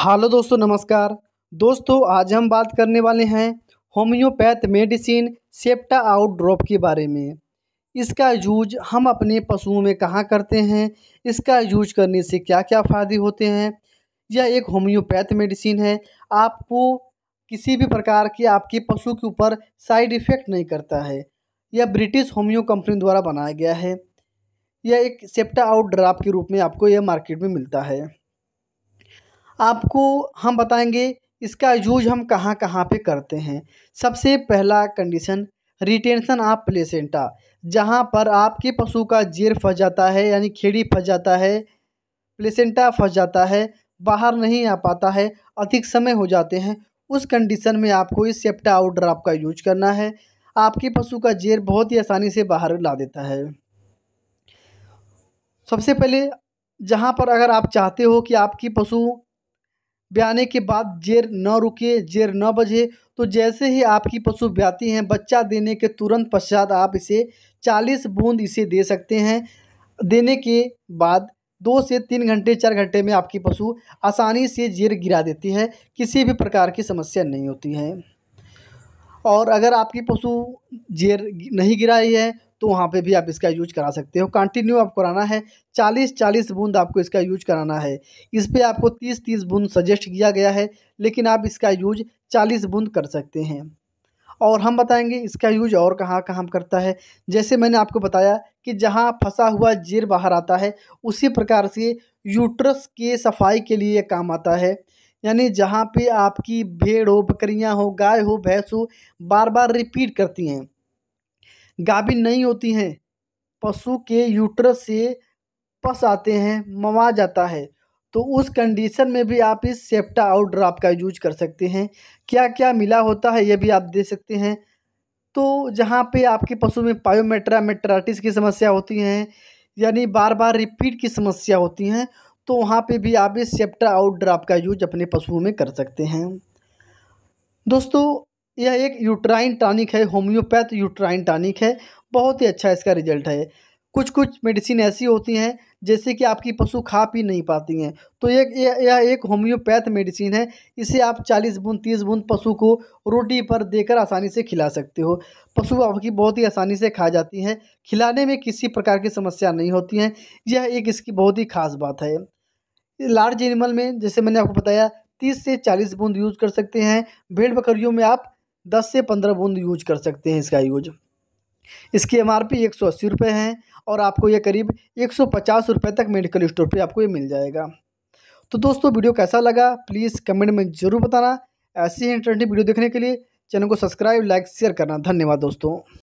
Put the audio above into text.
hello दोस्तों नमस्कार दोस्तों आज हम बात करने वाले हैं homeopath medicine septa out drop के बारे में इसका यूज हम अपने पशुओं में कहाँ करते हैं इसका यूज करने से क्या क्या फ़ायदे होते हैं यह एक होम्योपैथ मेडिसिन है आपको किसी भी प्रकार के आपके पशु के ऊपर साइड इफ़ेक्ट नहीं करता है यह ब्रिटिश होम्यो कंपनी द्वारा बनाया गया है यह एक सेप्टा आउट ड्राप के रूप में आपको यह मार्केट में मिलता है आपको हम बताएंगे इसका यूज हम कहाँ कहाँ पे करते हैं सबसे पहला कंडीशन रिटेंशन ऑफ प्लेसेंटा जहाँ पर आपके पशु का जेर फंस जाता है यानी खेड़ी फंस जाता है प्लेसेंटा फंस जाता है बाहर नहीं आ पाता है अधिक समय हो जाते हैं उस कंडीशन में आपको इस सेप्टा आउट ड्राप का यूज करना है आपके पशु का जेर बहुत ही आसानी से बाहर ला देता है सबसे पहले जहाँ पर अगर आप चाहते हो कि आपकी पशु ब्याने के बाद जेर न रुके जेर न बजे तो जैसे ही आपकी पशु ब्याती हैं बच्चा देने के तुरंत पश्चात आप इसे चालीस बूंद इसे दे सकते हैं देने के बाद दो से तीन घंटे चार घंटे में आपकी पशु आसानी से जेर गिरा देती है किसी भी प्रकार की समस्या नहीं होती है और अगर आपकी पशु जेर नहीं गिराई है तो वहाँ पे भी आप इसका यूज करा सकते हो कंटिन्यू आप कराना है चालीस चालीस बूंद आपको इसका यूज कराना है इस पर आपको तीस तीस बूंद सजेस्ट किया गया है लेकिन आप इसका यूज चालीस बूंद कर सकते हैं और हम बताएंगे इसका यूज और कहाँ कहाँ करता है जैसे मैंने आपको बताया कि जहाँ फंसा हुआ जीर बाहर आता है उसी प्रकार से यूट्रस के सफाई के लिए काम आता है यानी जहाँ पे आपकी भेड़ हो बकरियाँ हो गाय हो भैंस हो बार बार रिपीट करती हैं गाभिन नहीं होती हैं पशु के यूट्रस से पस आते हैं मवा जाता है तो उस कंडीशन में भी आप इस सेप्टा आउट ड्राप का यूज कर सकते हैं क्या क्या मिला होता है ये भी आप दे सकते हैं तो जहाँ पे आपके पशु में पायोमेट्रा मेट्राटिस की समस्या होती हैं यानी बार बार रिपीट की समस्या होती हैं तो वहाँ पे भी आप इस सेप्टा आउट ड्राप का यूज अपने पशुओं में कर सकते हैं दोस्तों यह एक यूट्राइन टॉनिक है होम्योपैथ यूट्राइन टॉनिक है बहुत ही अच्छा इसका रिजल्ट है कुछ कुछ मेडिसिन ऐसी होती हैं जैसे कि आपकी पशु खा पी नहीं पाती हैं तो एक यह एक होम्योपैथ मेडिसिन है इसे आप 40 बूंद 30 बूंद पशु को रोटी पर देकर आसानी से खिला सकते हो पशु आपकी बहुत ही आसानी से खा जाती हैं खिलाने में किसी प्रकार की समस्या नहीं होती है यह एक इसकी बहुत ही खास बात है लार्ज एनिमल में जैसे मैंने आपको बताया तीस से चालीस बूंद यूज़ कर सकते हैं भेड़ बकरियों में आप दस से पंद्रह बूंद यूज कर सकते हैं इसका यूज इसकी एम आर पी एक सौ अस्सी रुपये है और आपको ये करीब एक सौ पचास रुपये तक मेडिकल स्टोर पे आपको ये मिल जाएगा तो दोस्तों वीडियो कैसा लगा प्लीज़ कमेंट में ज़रूर बताना ऐसी ही इंटरेस्टिंग वीडियो देखने के लिए चैनल को सब्सक्राइब लाइक शेयर करना धन्यवाद दोस्तों